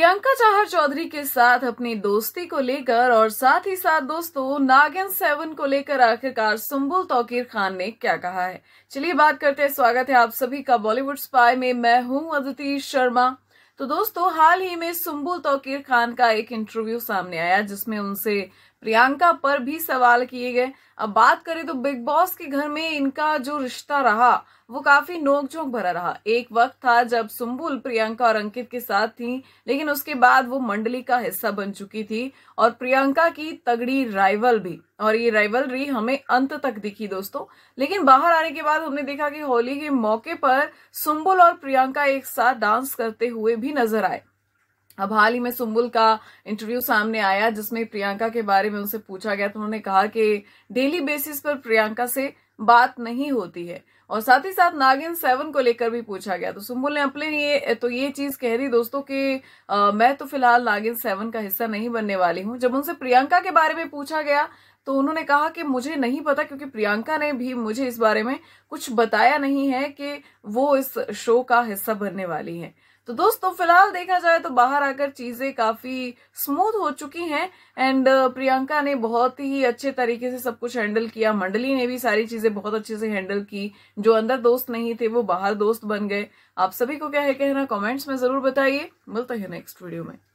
प्रियंका चाहर चौधरी के साथ अपनी दोस्ती को लेकर और साथ ही साथ दोस्तों नागिन सेवन को लेकर आखिरकार सुम्बुल तौकीर खान ने क्या कहा है चलिए बात करते हैं स्वागत है आप सभी का बॉलीवुड स्पाई में मैं हूं अदिति शर्मा तो दोस्तों हाल ही में सुम्बुल तौकीर खान का एक इंटरव्यू सामने आया जिसमें उनसे प्रियंका पर भी सवाल किए गए अब बात करें तो बिग बॉस के घर में इनका जो रिश्ता रहा वो काफी नोकझोंक भरा रहा एक वक्त था जब सुम्बुल प्रियंका और अंकित के साथ थी लेकिन उसके बाद वो मंडली का हिस्सा बन चुकी थी और प्रियंका की तगड़ी राइवल भी और ये राइवलरी हमें अंत तक दिखी दोस्तों लेकिन बाहर आने के बाद हमने देखा कि होली के मौके पर सुम्बुल और प्रियंका एक साथ डांस करते हुए भी नजर आए अब हाल ही में सुम्बुल का इंटरव्यू सामने आया जिसमें प्रियंका के बारे में उनसे पूछा गया तो उन्होंने कहा कि डेली बेसिस पर प्रियंका से बात नहीं होती है और साथ ही साथ नागिन सेवन को लेकर भी पूछा गया तो सुम्बुल ने अपने लिए तो ये चीज कह दी दोस्तों कि आ, मैं तो फिलहाल नागिन सेवन का हिस्सा नहीं बनने वाली हूं जब उनसे प्रियंका के बारे में पूछा गया तो उन्होंने कहा कि मुझे नहीं पता क्योंकि प्रियंका ने भी मुझे इस बारे में कुछ बताया नहीं है कि वो इस शो का हिस्सा बनने वाली है तो दोस्तों फिलहाल देखा जाए तो बाहर आकर चीजें काफी स्मूथ हो चुकी हैं एंड प्रियंका ने बहुत ही अच्छे तरीके से सब कुछ हैंडल किया मंडली ने भी सारी चीजें चीज़ें बहुत अच्छे से हैंडल की जो अंदर दोस्त नहीं थे वो बाहर दोस्त बन गए आप सभी को क्या है कहना कमेंट्स में ज़रूर बताइए मिलते हैं नेक्स्ट वीडियो में